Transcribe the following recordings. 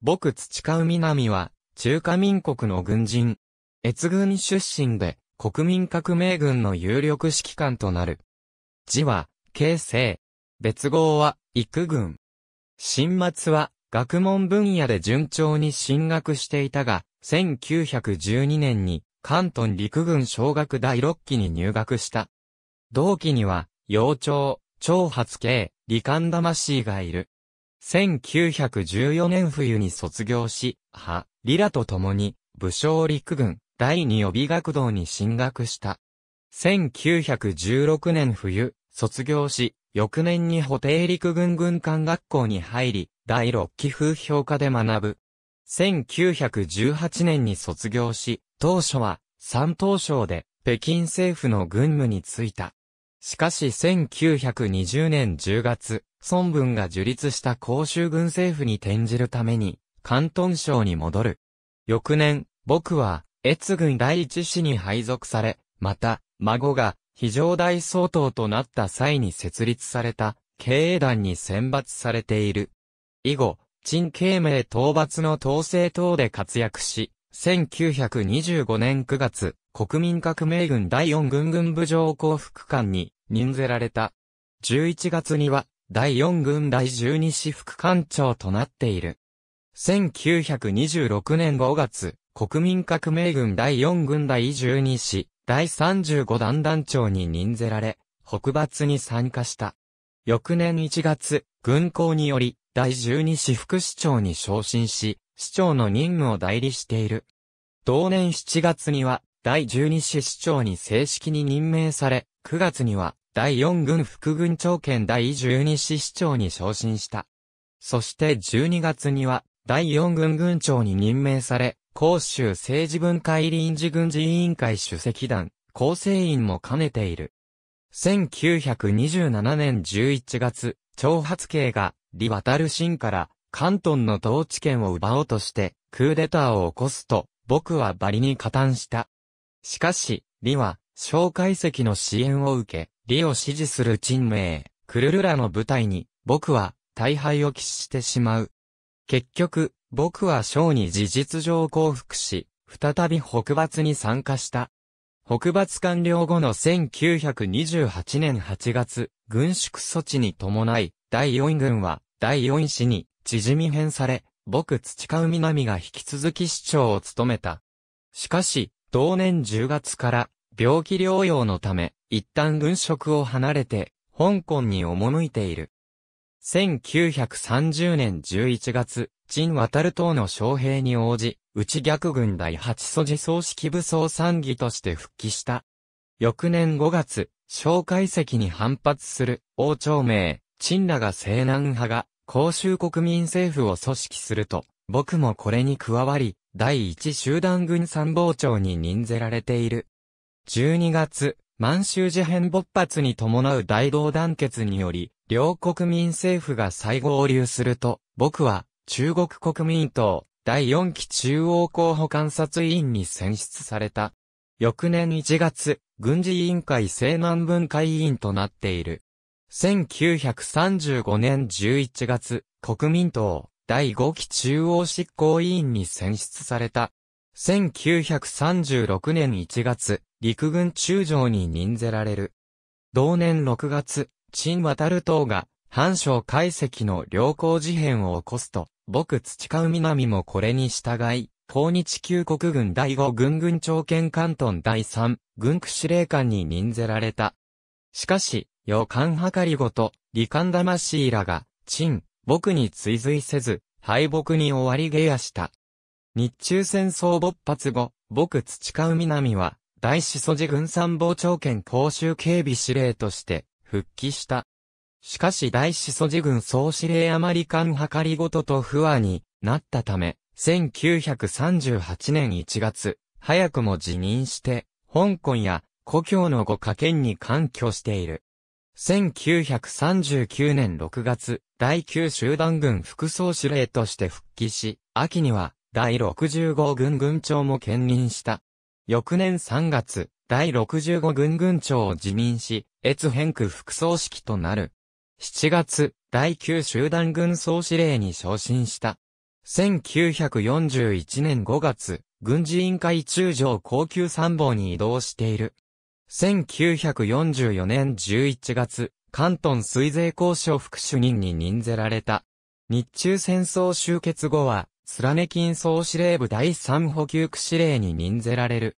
僕培う南は、中華民国の軍人。越軍出身で、国民革命軍の有力指揮官となる。字は、形成。別号は、育軍。新末は、学問分野で順調に進学していたが、1912年に、関東陸軍小学第6期に入学した。同期には、幼鳥、長発系、理官魂がいる。1914年冬に卒業し、母、リラと共に、武将陸軍、第二予備学堂に進学した。1916年冬、卒業し、翌年に補定陸軍軍艦学校に入り、第六期風評価で学ぶ。1918年に卒業し、当初は、三等省で、北京政府の軍務に就いた。しかし1920年10月、孫文が樹立した公衆軍政府に転じるために、関東省に戻る。翌年、僕は、越軍第一師に配属され、また、孫が、非常大総統となった際に設立された、経営団に選抜されている。以後、陳慶明討伐の統制等で活躍し、1925年9月、国民革命軍第四軍軍部上降副官に任ぜられた。11月には、第4軍第12師副官長となっている。1926年5月、国民革命軍第4軍第12師、第35団団長に任ぜられ、北伐に参加した。翌年1月、軍港により、第12市副市長に昇進し、市長の任務を代理している。同年7月には、第12市市長に正式に任命され、9月には、第4軍副軍長兼第12師市長に昇進した。そして12月には、第4軍軍長に任命され、広州政治分会臨時軍事委員会主席団、構成員も兼ねている。1927年11月、長発刑が、李渡新から、関東の統治権を奪おうとして、クーデターを起こすと、僕はバリに加担した。しかし、李は、蒋介石の支援を受け、李を支持する陳明、クルルラの部隊に、僕は、大敗を喫してしまう。結局、僕は将に事実上降伏し、再び北伐に参加した。北伐完了後の1928年8月、軍縮措置に伴い、第4軍は、第4師に、縮み編され、僕土川南が引き続き市長を務めた。しかし、同年10月から、病気療養のため、一旦軍職を離れて、香港に赴いている。1930年11月、陳渡る党の将兵に応じ、内逆軍第8素地総指揮武装参議として復帰した。翌年5月、蒋介石に反発する王朝名、陳らが西南派が、公衆国民政府を組織すると、僕もこれに加わり、第一集団軍参謀長に任ぜられている。12月、満州事変勃発に伴う大同団結により、両国民政府が再合流すると、僕は、中国国民党、第4期中央候補監察委員に選出された。翌年1月、軍事委員会西南分会委員となっている。1935年11月、国民党、第5期中央執行委員に選出された。1936年1月、陸軍中将に任ぜられる。同年6月、陳渡る党が、藩省解析の良好事変を起こすと、僕土川南もこれに従い、抗日旧国軍第5軍軍長兼関東第3軍区司令官に任ぜられた。しかし、予感はかりごと、罹患魂らが、陳、僕に追随せず、敗北に終わり下野した。日中戦争勃発後、僕土川南は、大始祖寺軍参謀長兼公衆警備司令として復帰した。しかし大始祖寺軍総司令あまりカン計りごとと不和になったため、1938年1月、早くも辞任して、香港や故郷のご家県に関挙している。1939年6月、第9集団軍副総司令として復帰し、秋には、第65軍軍長も兼任した。翌年3月、第65軍軍長を辞任し、越変区副総指揮となる。7月、第9集団軍総司令に昇進した。1941年5月、軍事委員会中将高級参謀に移動している。1944年11月、関東水税交渉副主任に任ぜられた。日中戦争終結後は、スラネキン総司令部第3補給区司令に任ぜられる。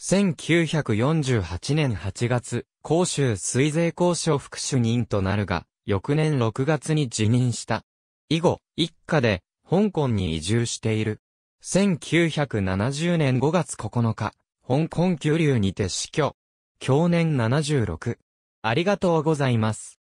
1948年8月、公衆水税交渉副主任となるが、翌年6月に辞任した。以後、一家で、香港に移住している。1970年5月9日、香港居留にて死去。去年76。ありがとうございます。